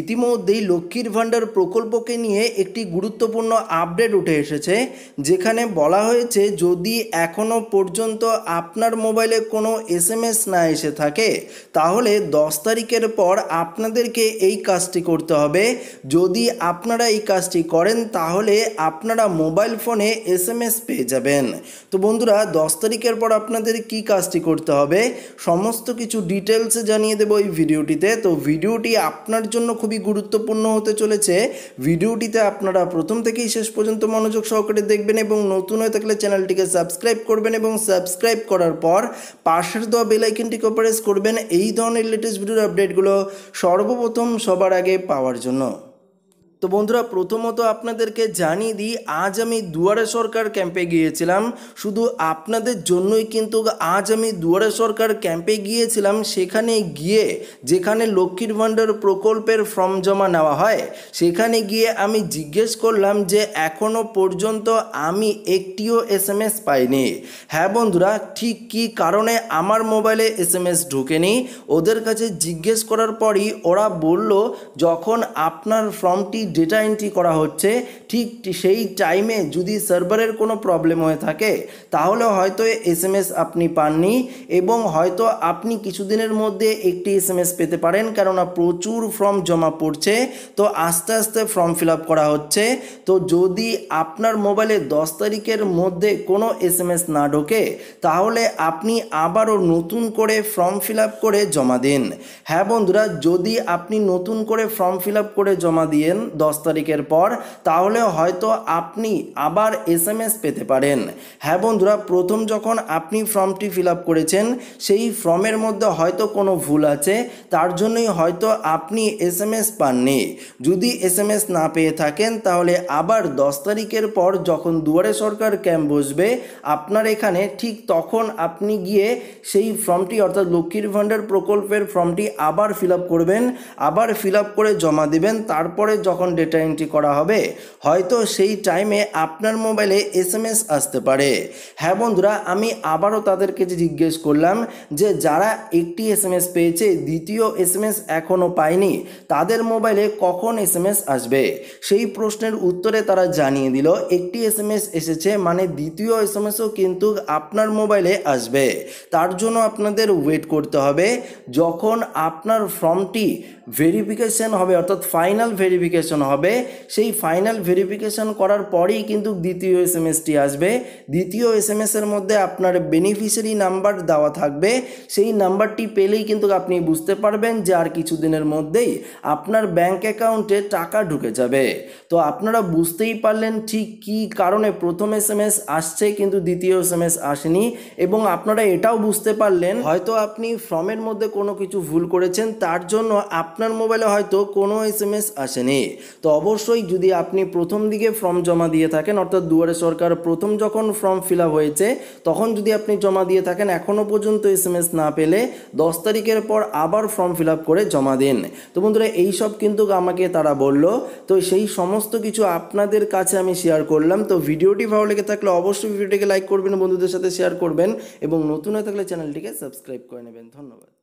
ইতিমধ্যেই লক্ষ্মীর ভাণ্ডার প্রকল্পকে নিয়ে একটি গুরুত্বপূর্ণ আপডেট উঠে এসেছে যেখানে বলা হয়েছে যদি এখনও পর্যন্ত আপনার মোবাইলে কোনো এস এম এস না এসে থাকে তাহলে দশ তারিখের পর আপনাদেরকে এই কাজটি করতে হবে যদি আপনারা এই কাজটি করেন তাহলে আপনারা মোবাইল ফোনে এস এম এস পেয়ে যাবেন তো বন্ধুরা দশ তারিখের পর আপনাদের কি কাজটি করতে হবে সমস্ত কিছু ডিটেলসে জানিয়ে দেবো এই ভিডিওটিতে তো ভিডিওটি আপনার জন্য খুবই গুরুত্বপূর্ণ হতে চলেছে ভিডিওটিতে আপনারা প্রথম থেকেই শেষ পর্যন্ত মনোযোগ সহকারে দেখবেন এবং নতুন হয়ে থাকলে চ্যানেলটিকে সাবস্ক্রাইব করবেন এবং সাবস্ক্রাইব করার পর পাশের দেওয়া বেলাইকনটিকে প্রেস করবেন এই ধরনের লেটেস্ট ভিডিওর আপডেটগুলো সর্বপ্রথম সবার আগে পাওয়ার জন্য তো বন্ধুরা প্রথমত আপনাদেরকে জানিয়ে দিই আজ আমি দুয়ারে সরকার ক্যাম্পে গিয়েছিলাম শুধু আপনাদের জন্যই কিন্তু আজ আমি দুয়ারে সরকার ক্যাম্পে গিয়েছিলাম সেখানে গিয়ে যেখানে লক্ষ্মীর ভাণ্ডার প্রকল্পের ফর্ম জমা নেওয়া হয় সেখানে গিয়ে আমি জিজ্ঞেস করলাম যে এখনও পর্যন্ত আমি একটিও এস এম এস পাইনি হ্যাঁ বন্ধুরা ঠিক কি কারণে আমার মোবাইলে এস এম এস ঢুকেনি ওদের কাছে জিজ্ঞেস করার পরই ওরা বলল যখন আপনার ফর্মটি ডেটা এন্ট্রি করা হচ্ছে ঠিক সেই টাইমে যদি সার্ভারের কোনো প্রবলেম হয়ে থাকে তাহলে হয়তো এস এম এস আপনি পাননি এবং হয়তো আপনি কিছুদিনের মধ্যে একটি এস এম এস পেতে পারেন কেননা প্রচুর ফর্ম জমা পড়ছে তো আস্তে আস্তে ফর্ম ফিল আপ করা হচ্ছে তো যদি আপনার মোবাইলে দশ তারিখের মধ্যে কোনো এস এম এস না ঢোকে তাহলে আপনি আবারও নতুন করে ফর্ম ফিল আপ করে জমা দিন হ্যাঁ বন্ধুরা যদি আপনি নতুন করে ফর্ম ফিল আপ করে জমা দিয়েন দশ তারিখের পর তাহলে হয়তো আপনি আবার এস এম এস পেতে পারেন হ্যাঁ বন্ধুরা প্রথম যখন আপনি ফর্মটি ফিল আপ করেছেন সেই ফর্মের মধ্যে হয়তো কোনো ভুল আছে তার জন্যই হয়তো আপনি এস এম এস পাননি যদি এস এম এস না পেয়ে থাকেন তাহলে আবার দশ তারিখের পর যখন দুয়ারে সরকার ক্যাম্প বসবে আপনার এখানে ঠিক তখন আপনি গিয়ে সেই ফর্মটি অর্থাৎ লক্ষ্মীর ভাণ্ডার প্রকল্পের ফর্মটি আবার ফিল করবেন আবার ফিল করে জমা দেবেন তারপরে যখন কখন ডেটা এন্ট্রি করা হবে হয়তো সেই টাইমে আপনার মোবাইলে এস এম এস আসতে পারে হ্যাঁ বন্ধুরা আমি আবারও তাদেরকে যে জিজ্ঞেস করলাম যে যারা একটি এস এম এস পেয়েছে দ্বিতীয় এস এম এস এখনও পায়নি তাদের মোবাইলে কখন এস এম এস আসবে সেই প্রশ্নের উত্তরে তারা জানিয়ে দিল একটি এস এম এস এসেছে মানে দ্বিতীয় এস এম এসও কিন্তু আপনার মোবাইলে আসবে তার জন্য আপনাদের ওয়েট করতে হবে যখন আপনার ফর্মটি ভেরিফিকেশন হবে অর্থাৎ ফাইনাল ভেরিফিকেশন ভেরিফিকেশন হবে সেই ফাইনাল ভেরিফিকেশন করার পরেই কিন্তু দ্বিতীয় এস এম এসটি আসবে দ্বিতীয় এস এম এসের মধ্যে আপনার বেনিফিশিয়ারি নাম্বার দেওয়া থাকবে সেই নাম্বারটি পেলেই কিন্তু আপনি বুঝতে পারবেন যে আর কিছু দিনের মধ্যেই আপনার ব্যাঙ্ক অ্যাকাউন্টে টাকা ঢুকে যাবে তো আপনারা বুঝতেই পারলেন ঠিক কি কারণে প্রথম এস এম এস আসছে কিন্তু দ্বিতীয় এস এম এস আসেনি এবং আপনারা এটাও বুঝতে পারলেন হয়তো আপনি ফর্মের মধ্যে কোনো কিছু ভুল করেছেন তার জন্য আপনার মোবাইলে হয়তো কোনো এস এম এস আসেনি তো অবশ্যই যদি আপনি প্রথম দিকে ফর্ম জমা দিয়ে থাকেন অর্থাৎ দুয়ারে সরকার প্রথম যখন ফর্ম ফিল হয়েছে তখন যদি আপনি জমা দিয়ে থাকেন এখনও পর্যন্ত এস না পেলে দশ তারিখের পর আবার ফর্ম ফিল করে জমা দিন তো বন্ধুরা এই সব কিন্তু আমাকে তারা বলল তো সেই সমস্ত কিছু আপনাদের কাছে আমি শেয়ার করলাম তো ভিডিওটি ভালো লেগে থাকলে অবশ্যই ভিডিওটিকে লাইক করবেন বন্ধুদের সাথে শেয়ার করবেন এবং নতুন হয়ে থাকলে চ্যানেলটিকে সাবস্ক্রাইব করে নেবেন ধন্যবাদ